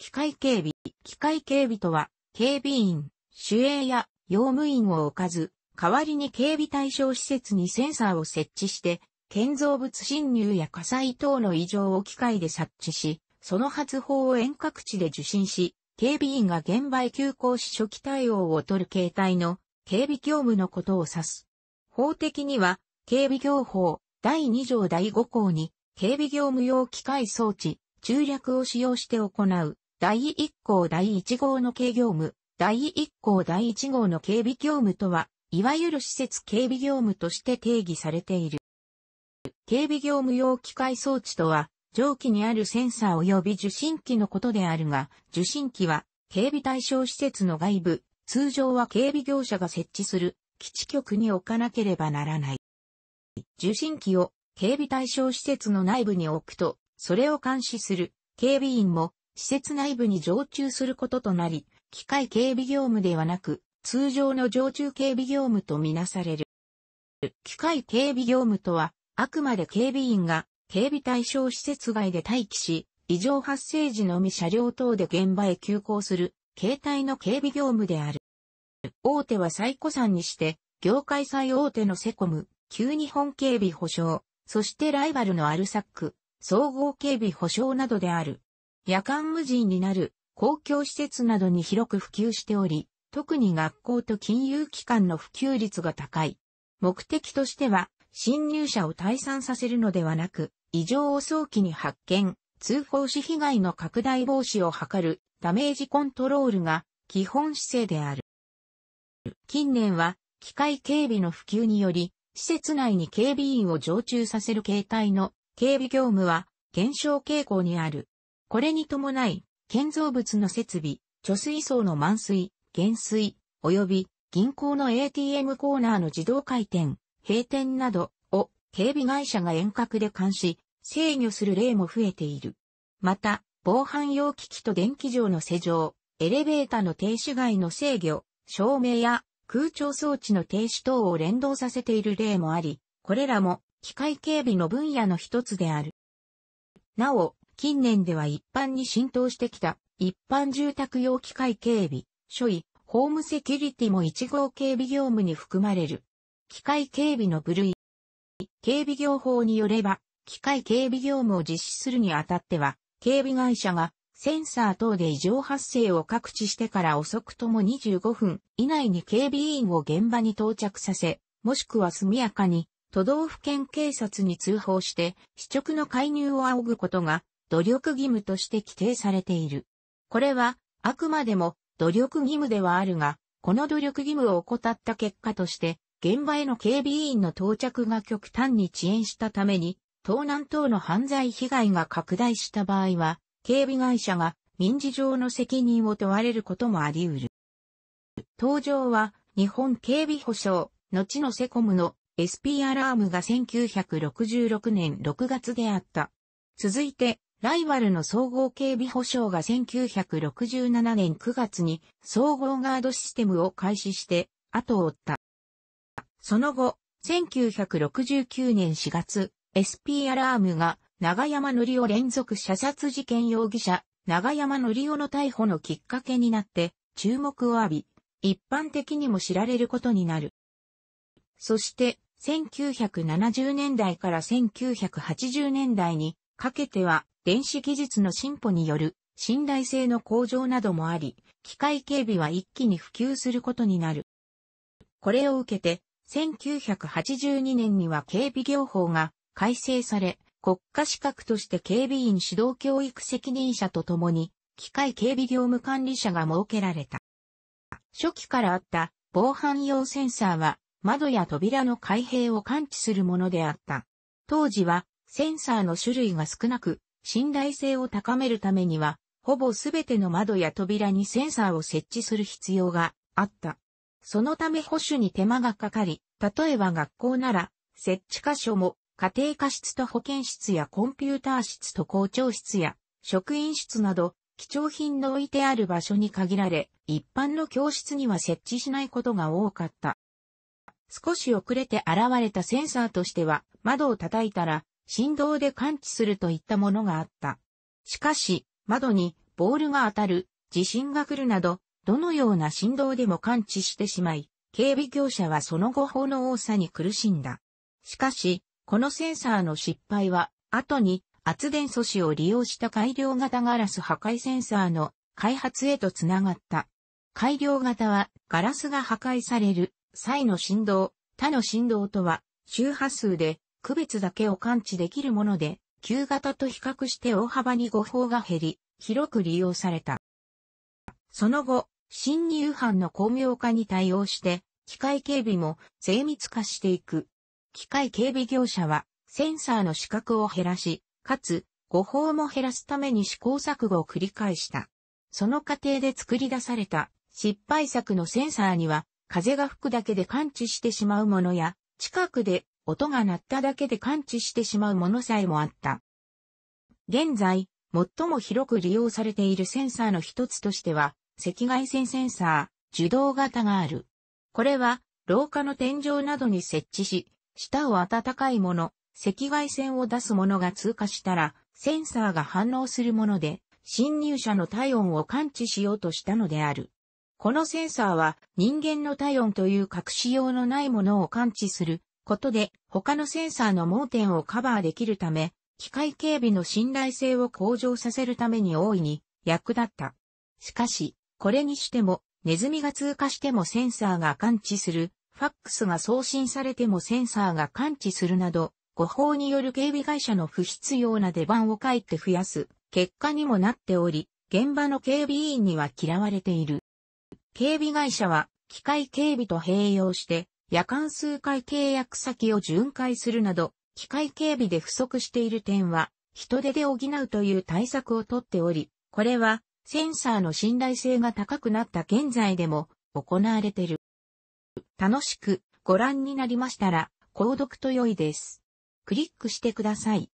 機械警備。機械警備とは、警備員、守衛や用務員を置かず、代わりに警備対象施設にセンサーを設置して、建造物侵入や火災等の異常を機械で察知し、その発報を遠隔地で受信し、警備員が現場へ急行し初期対応を取る形態の警備業務のことを指す。法的には、警備業法第2条第5項に、警備業務用機械装置、中略を使用して行う第1項第1号の警業務、第1項第1号の警備業務とは、いわゆる施設警備業務として定義されている。警備業務用機械装置とは、上記にあるセンサー及び受信機のことであるが、受信機は警備対象施設の外部、通常は警備業者が設置する基地局に置かなければならない。受信機を警備対象施設の内部に置くと、それを監視する警備員も施設内部に常駐することとなり、機械警備業務ではなく、通常の常駐警備業務とみなされる。機械警備業務とは、あくまで警備員が警備対象施設外で待機し、異常発生時のみ車両等で現場へ急行する、携帯の警備業務である。大手は最古参にして、業界最大手のセコム、旧日本警備保障、そしてライバルのアルサック、総合警備保障などである。夜間無人になる公共施設などに広く普及しており、特に学校と金融機関の普及率が高い。目的としては、侵入者を退散させるのではなく、異常を早期に発見、通報し被害の拡大防止を図るダメージコントロールが基本姿勢である。近年は機械警備の普及により、施設内に警備員を常駐させる形態の警備業務は減少傾向にある。これに伴い、建造物の設備、貯水槽の満水、減水、及び銀行の ATM コーナーの自動回転、閉店などを警備会社が遠隔で監視、制御する例も増えている。また、防犯用機器と電気場の施錠、エレベーターの停止外の制御、照明や空調装置の停止等を連動させている例もあり、これらも機械警備の分野の一つである。なお、近年では一般に浸透してきた、一般住宅用機械警備、所位、ホームセキュリティも1号警備業務に含まれる。機械警備の部類。警備業法によれば、機械警備業務を実施するにあたっては、警備会社がセンサー等で異常発生を各地してから遅くとも25分以内に警備員を現場に到着させ、もしくは速やかに都道府県警察に通報して、支直の介入を仰ぐことが努力義務として規定されている。これは、あくまでも努力義務ではあるが、この努力義務を怠った結果として、現場への警備員の到着が極端に遅延したために、盗難等の犯罪被害が拡大した場合は、警備会社が民事上の責任を問われることもあり得る。登場は、日本警備保障、後のセコムの SP アラームが1966年6月であった。続いて、ライバルの総合警備保障が1967年9月に総合ガードシステムを開始して後を追った。その後、1969年4月、SP アラームが長山則夫連続射殺事件容疑者、長山則夫の逮捕のきっかけになって注目を浴び、一般的にも知られることになる。そして、1970年代から1980年代にかけては、電子技術の進歩による信頼性の向上などもあり、機械警備は一気に普及することになる。これを受けて、1982年には警備業法が改正され、国家資格として警備員指導教育責任者とともに、機械警備業務管理者が設けられた。初期からあった防犯用センサーは窓や扉の開閉を感知するものであった。当時はセンサーの種類が少なく、信頼性を高めるためには、ほぼすべての窓や扉にセンサーを設置する必要があった。そのため保守に手間がかかり、例えば学校なら、設置箇所も家庭科室と保健室やコンピューター室と校長室や職員室など、貴重品の置いてある場所に限られ、一般の教室には設置しないことが多かった。少し遅れて現れたセンサーとしては、窓を叩いたら、振動で感知するといったものがあった。しかし、窓にボールが当たる、地震が来るなど、どのような振動でも感知してしまい、警備業者はその後方の多さに苦しんだ。しかし、このセンサーの失敗は、後に圧電素子を利用した改良型ガラス破壊センサーの開発へとつながった。改良型は、ガラスが破壊される際の振動、他の振動とは、周波数で区別だけを感知できるもので、旧型と比較して大幅に誤報が減り、広く利用された。その後、新入犯の巧妙化に対応して、機械警備も精密化していく。機械警備業者は、センサーの資格を減らし、かつ、誤報も減らすために試行錯誤を繰り返した。その過程で作り出された失敗作のセンサーには、風が吹くだけで感知してしまうものや、近くで音が鳴っただけで感知してしまうものさえもあった。現在、最も広く利用されているセンサーの一つとしては、赤外線センサー、受動型がある。これは、廊下の天井などに設置し、舌を温かいもの、赤外線を出すものが通過したら、センサーが反応するもので、侵入者の体温を感知しようとしたのである。このセンサーは人間の体温という隠しようのないものを感知することで他のセンサーの盲点をカバーできるため、機械警備の信頼性を向上させるために大いに役立った。しかし、これにしても、ネズミが通過してもセンサーが感知する、ファックスが送信されてもセンサーが感知するなど、誤報による警備会社の不必要な出番をかいて増やす結果にもなっており、現場の警備員には嫌われている。警備会社は機械警備と併用して夜間数回契約先を巡回するなど、機械警備で不足している点は、人手で補うという対策をとっており、これは、センサーの信頼性が高くなった現在でも行われている。楽しくご覧になりましたら、購読と良いです。クリックしてください。